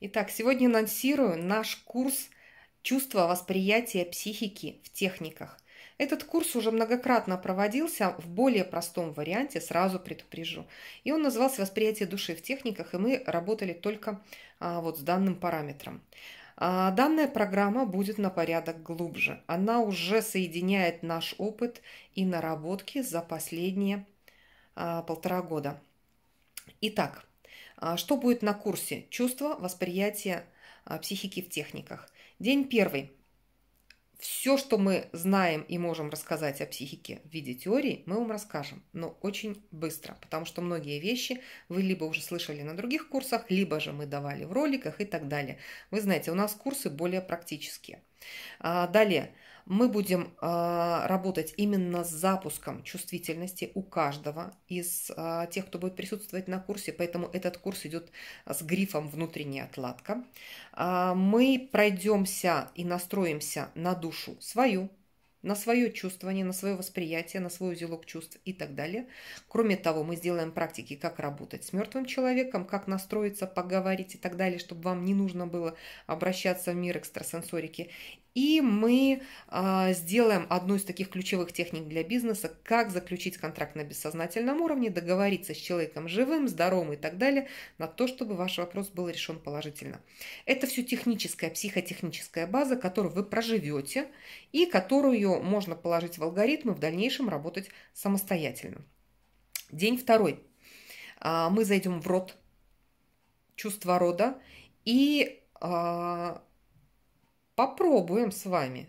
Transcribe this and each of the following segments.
Итак, сегодня анонсирую наш курс «Чувство восприятия психики в техниках». Этот курс уже многократно проводился в более простом варианте, сразу предупрежу. И он назывался «Восприятие души в техниках», и мы работали только а, вот с данным параметром. А, данная программа будет на порядок глубже. Она уже соединяет наш опыт и наработки за последние а, полтора года. Итак, а, что будет на курсе? Чувства, восприятие а, психики в техниках. День первый. Все, что мы знаем и можем рассказать о психике в виде теории, мы вам расскажем, но очень быстро, потому что многие вещи вы либо уже слышали на других курсах, либо же мы давали в роликах и так далее. Вы знаете, у нас курсы более практические. А, далее, мы будем э, работать именно с запуском чувствительности у каждого из э, тех, кто будет присутствовать на курсе, поэтому этот курс идет с грифом «Внутренняя отладка». Э, мы пройдемся и настроимся на душу свою, на свое чувствование, на свое восприятие, на свой узелок чувств и так далее. Кроме того, мы сделаем практики, как работать с мертвым человеком, как настроиться, поговорить и так далее, чтобы вам не нужно было обращаться в мир экстрасенсорики. И мы э, сделаем одну из таких ключевых техник для бизнеса, как заключить контракт на бессознательном уровне, договориться с человеком живым, здоровым и так далее, на то, чтобы ваш вопрос был решен положительно. Это все техническая, психотехническая база, которую вы проживете и которую можно положить в алгоритм и в дальнейшем работать самостоятельно. День второй. Э, мы зайдем в род, чувство рода, и э, попробуем с вами,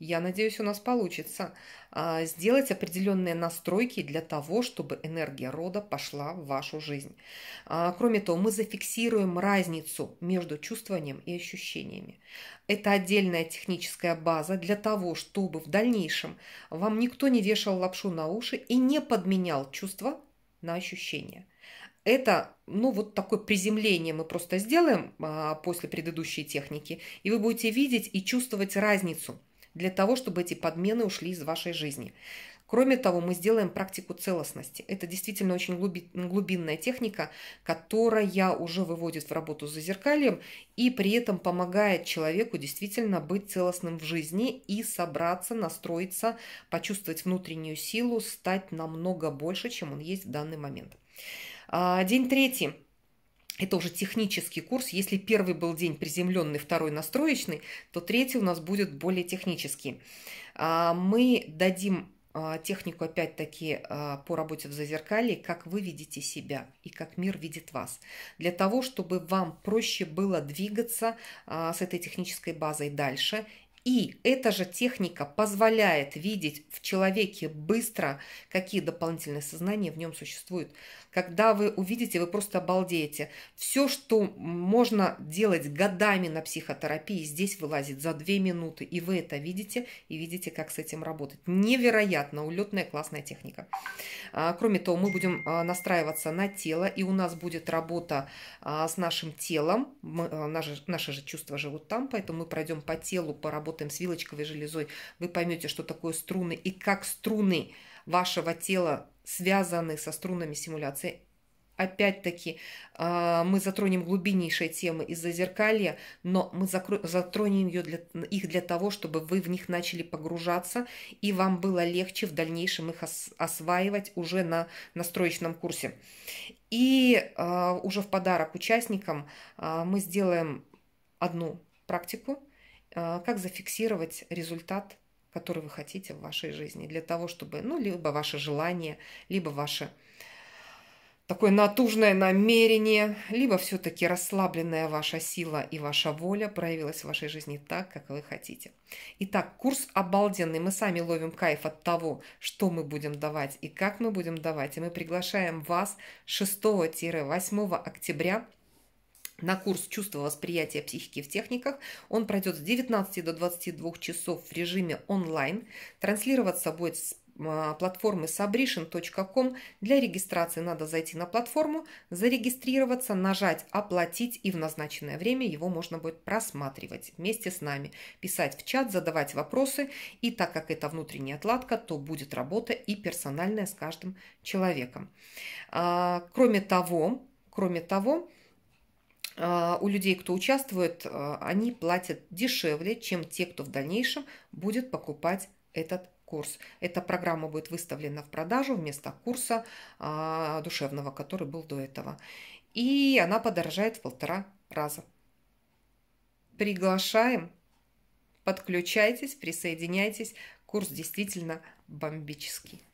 я надеюсь, у нас получится, а, сделать определенные настройки для того, чтобы энергия рода пошла в вашу жизнь. А, кроме того, мы зафиксируем разницу между чувствованием и ощущениями. Это отдельная техническая база для того, чтобы в дальнейшем вам никто не вешал лапшу на уши и не подменял чувства на ощущения. Это, ну, вот такое приземление мы просто сделаем а, после предыдущей техники, и вы будете видеть и чувствовать разницу – для того, чтобы эти подмены ушли из вашей жизни. Кроме того, мы сделаем практику целостности. Это действительно очень глубинная техника, которая уже выводит в работу за зеркальем и при этом помогает человеку действительно быть целостным в жизни и собраться, настроиться, почувствовать внутреннюю силу, стать намного больше, чем он есть в данный момент. А, день третий это уже технический курс. Если первый был день приземленный, второй настроечный, то третий у нас будет более технический. А, мы дадим а, технику опять-таки а, по работе в зазеркалье, как вы видите себя и как мир видит вас. Для того, чтобы вам проще было двигаться с этой технической базой дальше и эта же техника позволяет видеть в человеке быстро, какие дополнительные сознания в нем существуют. Когда вы увидите, вы просто обалдеете. Все, что можно делать годами на психотерапии, здесь вылазит за две минуты. И вы это видите, и видите, как с этим работать. Невероятно улетная классная техника. А, кроме того, мы будем а, настраиваться на тело, и у нас будет работа а, с нашим телом. Мы, наши, наши же чувства живут там, поэтому мы пройдем по телу, поработаем с вилочковой железой. Вы поймете, что такое струны и как струны вашего тела связаны со струнами симуляции Опять-таки, а, мы затронем глубиннейшие темы из-за зеркалья, но мы затронем ее для, их для того, чтобы вы в них начали погружаться, и вам было легче в дальнейшем их осваивать уже на настроечном курсе. И а, уже в подарок участникам а, мы сделаем одну практику, как зафиксировать результат, который вы хотите в вашей жизни, для того, чтобы, ну, либо ваше желание, либо ваше такое натужное намерение, либо все-таки расслабленная ваша сила и ваша воля проявилась в вашей жизни так, как вы хотите. Итак, курс обалденный. Мы сами ловим кайф от того, что мы будем давать и как мы будем давать. И мы приглашаем вас 6-8 октября на курс «Чувство восприятия психики в техниках». Он пройдет с 19 до 22 часов в режиме онлайн. Транслироваться будет с а, платформы sabrishin.com. Для регистрации надо зайти на платформу, зарегистрироваться, нажать «Оплатить» и в назначенное время его можно будет просматривать вместе с нами, писать в чат, задавать вопросы. И так как это внутренняя отладка, то будет работа и персональная с каждым человеком. А, кроме того, кроме того, а, у людей, кто участвует, они платят дешевле, чем те, кто в дальнейшем будет покупать этот курс. Эта программа будет выставлена в продажу вместо курса а, душевного, который был до этого. И она подорожает в полтора раза. Приглашаем, подключайтесь, присоединяйтесь. Курс действительно бомбический.